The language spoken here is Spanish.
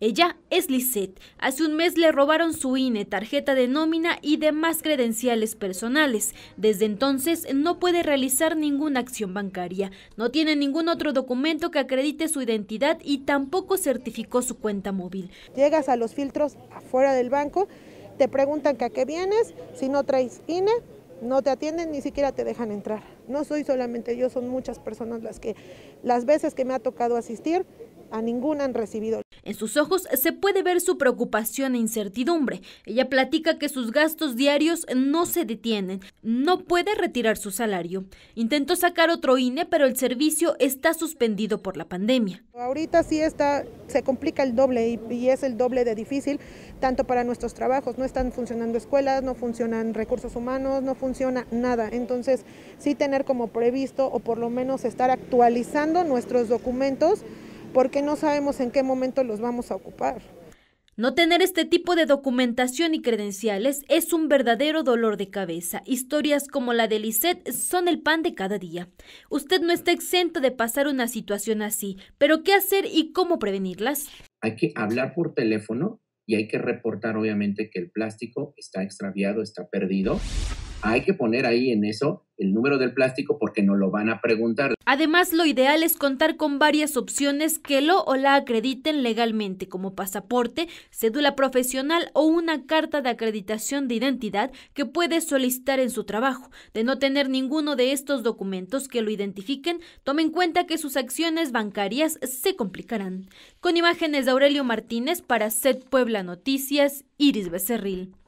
Ella es Lisette. Hace un mes le robaron su INE, tarjeta de nómina y demás credenciales personales. Desde entonces no puede realizar ninguna acción bancaria. No tiene ningún otro documento que acredite su identidad y tampoco certificó su cuenta móvil. Llegas a los filtros afuera del banco, te preguntan que a qué vienes, si no traes INE, no te atienden, ni siquiera te dejan entrar. No soy solamente yo, son muchas personas las que las veces que me ha tocado asistir, a ninguna han recibido en sus ojos se puede ver su preocupación e incertidumbre. Ella platica que sus gastos diarios no se detienen, no puede retirar su salario. Intentó sacar otro INE, pero el servicio está suspendido por la pandemia. Ahorita sí está, se complica el doble y, y es el doble de difícil, tanto para nuestros trabajos. No están funcionando escuelas, no funcionan recursos humanos, no funciona nada. Entonces, sí tener como previsto o por lo menos estar actualizando nuestros documentos porque no sabemos en qué momento los vamos a ocupar. No tener este tipo de documentación y credenciales es un verdadero dolor de cabeza. Historias como la de Lisette son el pan de cada día. Usted no está exento de pasar una situación así, pero ¿qué hacer y cómo prevenirlas? Hay que hablar por teléfono y hay que reportar obviamente que el plástico está extraviado, está perdido hay que poner ahí en eso el número del plástico porque no lo van a preguntar. Además, lo ideal es contar con varias opciones que lo o la acrediten legalmente, como pasaporte, cédula profesional o una carta de acreditación de identidad que puede solicitar en su trabajo. De no tener ninguno de estos documentos que lo identifiquen, tome en cuenta que sus acciones bancarias se complicarán. Con imágenes de Aurelio Martínez para Set Puebla Noticias, Iris Becerril.